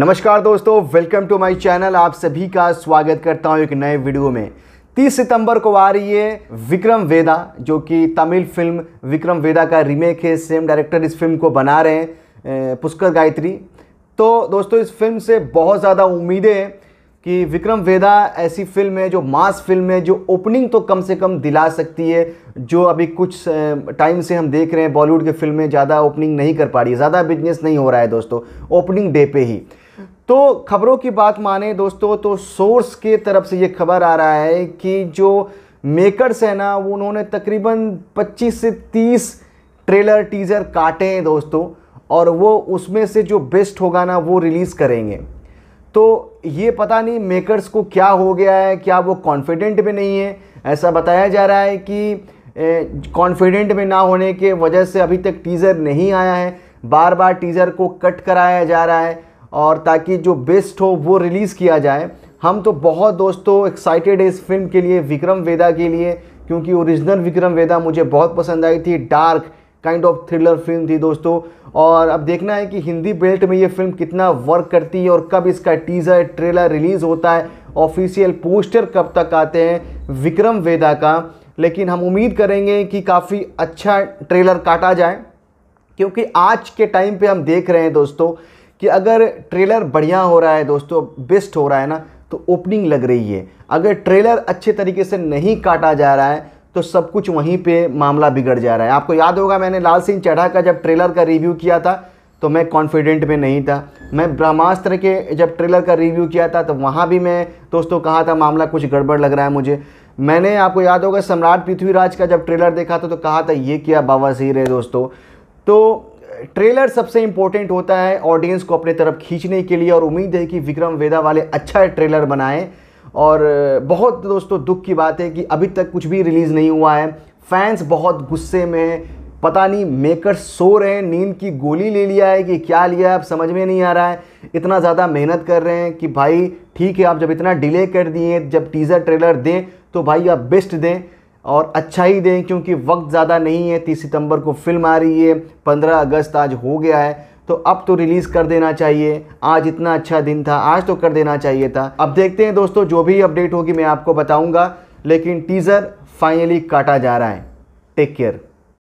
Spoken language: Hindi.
नमस्कार दोस्तों वेलकम टू माय चैनल आप सभी का स्वागत करता हूं एक नए वीडियो में 30 सितंबर को आ रही है विक्रम वेदा जो कि तमिल फिल्म विक्रम वेदा का रीमेक है सेम डायरेक्टर इस फिल्म को बना रहे हैं पुष्कर गायत्री तो दोस्तों इस फिल्म से बहुत ज़्यादा उम्मीदें हैं कि विक्रम वेदा ऐसी फिल्म है जो मास फिल्म है जो ओपनिंग तो कम से कम दिला सकती है जो अभी कुछ टाइम से हम देख रहे हैं बॉलीवुड की फिल्में ज़्यादा ओपनिंग नहीं कर पा रही ज़्यादा बिजनेस नहीं हो रहा है दोस्तों ओपनिंग डे पे ही तो खबरों की बात माने दोस्तों तो सोर्स के तरफ से ये खबर आ रहा है कि जो मेकर्स हैं ना वो उन्होंने तकरीबन 25 से 30 ट्रेलर टीज़र काटे हैं दोस्तों और वो उसमें से जो बेस्ट होगा ना वो रिलीज़ करेंगे तो ये पता नहीं मेकर्स को क्या हो गया है क्या वो कॉन्फिडेंट में नहीं है ऐसा बताया जा रहा है कि कॉन्फिडेंट में ना होने के वजह से अभी तक टीज़र नहीं आया है बार बार टीज़र को कट कराया जा रहा है और ताकि जो बेस्ट हो वो रिलीज़ किया जाए हम तो बहुत दोस्तों एक्साइटेड है इस फिल्म के लिए विक्रम वेदा के लिए क्योंकि ओरिजिनल विक्रम वेदा मुझे बहुत पसंद आई थी dark kind of thriller film थी दोस्तों और अब देखना है कि हिंदी बेल्ट में ये फिल्म कितना वर्क करती है और कब इसका टीज़र ट्रेलर रिलीज़ होता है ऑफिशियल पोस्टर कब तक आते हैं विक्रम वेदा का लेकिन हम उम्मीद करेंगे कि काफ़ी अच्छा ट्रेलर काटा जाए क्योंकि आज के टाइम पे हम देख रहे हैं दोस्तों कि अगर ट्रेलर बढ़िया हो रहा है दोस्तों बेस्ट हो रहा है ना तो ओपनिंग लग रही है अगर ट्रेलर अच्छे तरीके से नहीं काटा जा रहा है तो सब कुछ वहीं पे मामला बिगड़ जा रहा है आपको याद होगा मैंने लाल सिंह चढ़ा का जब ट्रेलर का रिव्यू किया था तो मैं कॉन्फिडेंट में नहीं था मैं ब्रह्मास्त्र के जब ट्रेलर का रिव्यू किया था तो वहाँ भी मैं दोस्तों कहा था मामला कुछ गड़बड़ लग रहा है मुझे मैंने आपको याद होगा सम्राट पृथ्वीराज का जब ट्रेलर देखा था तो कहा था ये क्या बाबा सीर है दोस्तों तो ट्रेलर सबसे इंपॉर्टेंट होता है ऑडियंस को अपने तरफ खींचने के लिए और उम्मीद है कि विक्रम वेदा वाले अच्छा ट्रेलर बनाएं और बहुत दोस्तों दुख की बात है कि अभी तक कुछ भी रिलीज़ नहीं हुआ है फैंस बहुत गुस्से में पता नहीं मेकर सो रहे हैं नींद की गोली ले लिया है कि क्या लिया है अब समझ में नहीं आ रहा है इतना ज़्यादा मेहनत कर रहे हैं कि भाई ठीक है आप जब इतना डिले कर दिए जब टीज़र ट्रेलर दें तो भाई आप बेस्ट दें और अच्छा ही दें क्योंकि वक्त ज़्यादा नहीं है तीस सितंबर को फिल्म आ रही है पंद्रह अगस्त आज हो गया है तो अब तो रिलीज़ कर देना चाहिए आज इतना अच्छा दिन था आज तो कर देना चाहिए था अब देखते हैं दोस्तों जो भी अपडेट होगी मैं आपको बताऊँगा लेकिन टीज़र फाइनली काटा जा रहा है टेक केयर